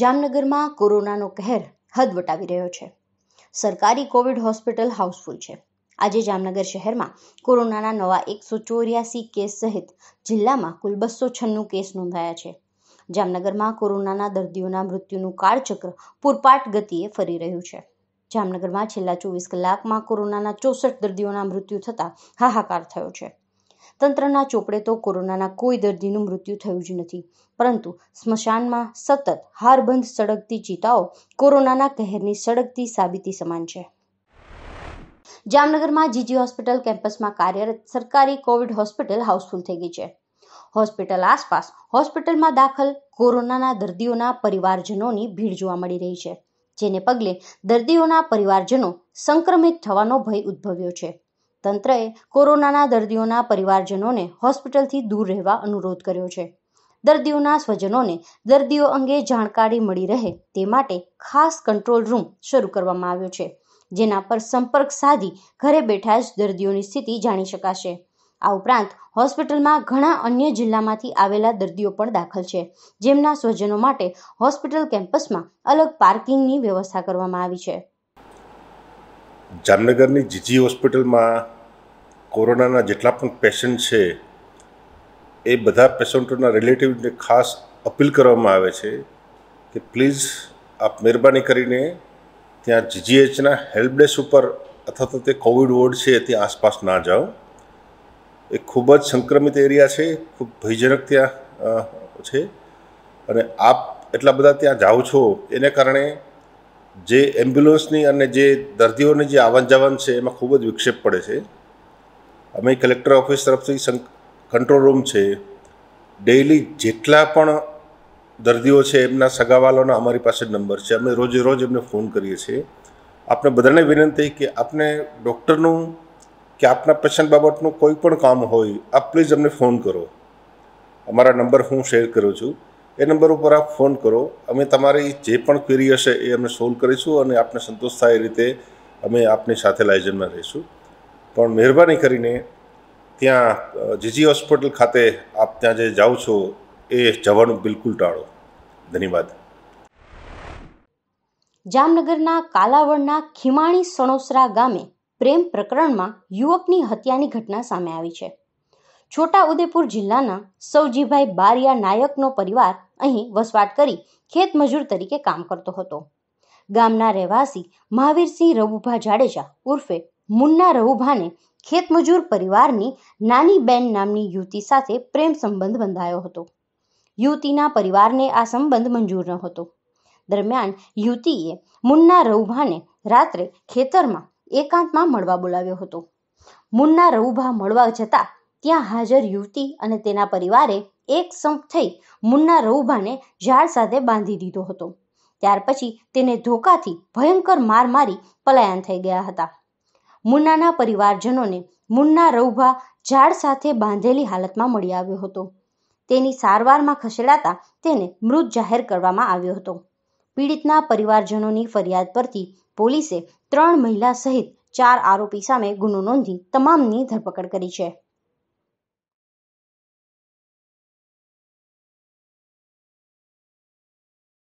જામનગરમાં કોરોનાનો કહેર હદ વટાવી રહ્યો છે સરકારી કોવિડ હોસ્પિટલ હાઉસફુલ છે આજે જામનગર શહેરમાં કોરોનાના નવા એકસો ચોર્યાસી કેસ સહિત જિલ્લામાં કુલ બસો છન્નું કેસ નોંધાયા છે જામનગરમાં કોરોનાના દર્દીઓના મૃત્યુનું કાળચક્ર પૂરપાટ ગતિએ ફરી રહ્યું છે જામનગરમાં છેલ્લા ચોવીસ કલાકમાં કોરોનાના ચોસઠ દર્દીઓના મૃત્યુ થતાં હાહાકાર થયો છે તંત્રના ચોપડે તો કોરોનાના કોઈ દર્દીનું મૃત્યુ થયું જ નથી પરંતુ સ્મશાનમાં સતત હારબંધ સળગતી ચિતાઓ કોરોનાના કહેરની સળગતી સાબિતી સમાન છે જામનગરમાં જીજી હોસ્પિટલ કેમ્પસમાં કાર્યરત સરકારી કોવિડ હોસ્પિટલ હાઉસફુલ થઈ ગઈ છે હોસ્પિટલ આસપાસ હોસ્પિટલમાં દાખલ કોરોનાના દર્દીઓના પરિવારજનોની ભીડ જોવા મળી રહી છે જેને પગલે દર્દીઓના પરિવારજનો સંક્રમિત થવાનો ભય ઉદ્ભવ્યો છે તંત્રએ કોરોનાના દર્દીઓના પરિવારજનોને હોસ્પિટલથી દૂર રહેવા અનુરોધ કર્યો છે દર્દીઓના સ્વજનોને દર્દીઓ અંગે જાણકારી મળી રહે તે માટે ખાસ કંટ્રોલ રૂમ શરૂ કરવામાં આવ્યો છે જેના પર સંપર્ક સાધી ઘરે બેઠા જ દર્દીઓની સ્થિતિ જાણી શકાશે આ ઉપરાંત હોસ્પિટલમાં ઘણા અન્ય જિલ્લામાંથી આવેલા દર્દીઓ પણ દાખલ છે જેમના સ્વજનો માટે હોસ્પિટલ કેમ્પસમાં અલગ પાર્કિંગની વ્યવસ્થા કરવામાં આવી છે જામનગરની જીજી હોસ્પિટલમાં કોરોનાના જેટલા પણ પેશન્ટ છે એ બધા પેશન્ટોના રિલેટિવને ખાસ અપીલ કરવામાં આવે છે કે પ્લીઝ આપ મહેરબાની કરીને ત્યાં જીજીએચના હેલ્પ ડેસ્ક ઉપર અથવા તો તે કોવિડ વોર્ડ છે ત્યાં આસપાસ ના જાઓ એ ખૂબ જ સંક્રમિત એરિયા છે ખૂબ ભયજનક ત્યાં છે અને આપ એટલા બધા ત્યાં જાઓ છો એને કારણે જે એમ્બ્યુલન્સની અને જે દર્દીઓની જે આવન જાવન છે એમાં ખૂબ જ વિક્ષેપ પડે છે અમે કલેક્ટર ઓફિસ તરફથી કંટ્રોલ રૂમ છે ડેઇલી જેટલા પણ દર્દીઓ છે એમના સગાવાલાના અમારી પાસે નંબર છે અમે રોજે રોજ એમને ફોન કરીએ છીએ આપણે બધાને વિનંતી કે આપને ડૉક્ટરનું કે આપના પેશન્ટ બાબતનું કોઈ પણ કામ હોય આપ પ્લીઝ અમને ફોન કરો અમારા નંબર હું શેર કરું છું એ નંબર ઉપર આપ ફોન કરો અમે તમારી જે પણ ક્વેરી હશે એ અમે સોલ્વ કરીશું અને આપને સંતોષ થાય એ રીતે અમે આપની સાથે લાયજનમાં રહીશું પણ મહેરબાની કરીને ત્યાં જીજી હોસ્પિટલ ખાતે આપ ત્યાં જે જાઓ છો એ જવાનું બિલકુલ ટાળો ધન્યવાદ જામનગરના કાલાવડના ખીમાણી સણોસરા ગામે પ્રેમ પ્રકરણમાં યુવકની હત્યાની ઘટના સામે આવી છે છોટાઉદેપુર જિલ્લાના સૌજીભાઈ બારિયા નાયકનો પરિવાર અહીં વસવાટ કરી ખેત મજૂર તરીકે કામ કરતો હતો ગામના રહેવાસી મહાવીરસિંહ રવુભા જાડેજા ઉર્ફે મુન્ના રવુભાને ખેતમજૂર પરિવારની નાની બેન નામની યુવતી સાથે પ્રેમ સંબંધ બંધાયો હતો યુવતીના પરિવારને આ સંબંધ મંજૂર ન હતો દરમિયાન યુવતીએ મુન્ના રવુભાને રાત્રે ખેતરમાં એકાંતમાં મળવા બોલાવ્યો હતો મુન્ના રવુભા મળવા જતા ત્યાં હાજર યુવતી અને તેના પરિવારે એક સંપ થઈ મુન્ના રૌભાને ઝાડ સાથે બાંધી દીધો હતો ત્યાર પછી તેને ધોકાથી ભયંકર માર મારી પલાયન થઈ ગયા હતા મુન્નાના પરિવારજનોને મુન્ના રૌભા ઝાડ સાથે બાંધેલી હાલતમાં મળી આવ્યો હતો તેની સારવારમાં ખસેડાતા તેને મૃત જાહેર કરવામાં આવ્યો હતો પીડિતના પરિવારજનોની ફરિયાદ પરથી પોલીસે ત્રણ મહિલા સહિત ચાર આરોપી સામે ગુનો નોંધી તમામની ધરપકડ કરી છે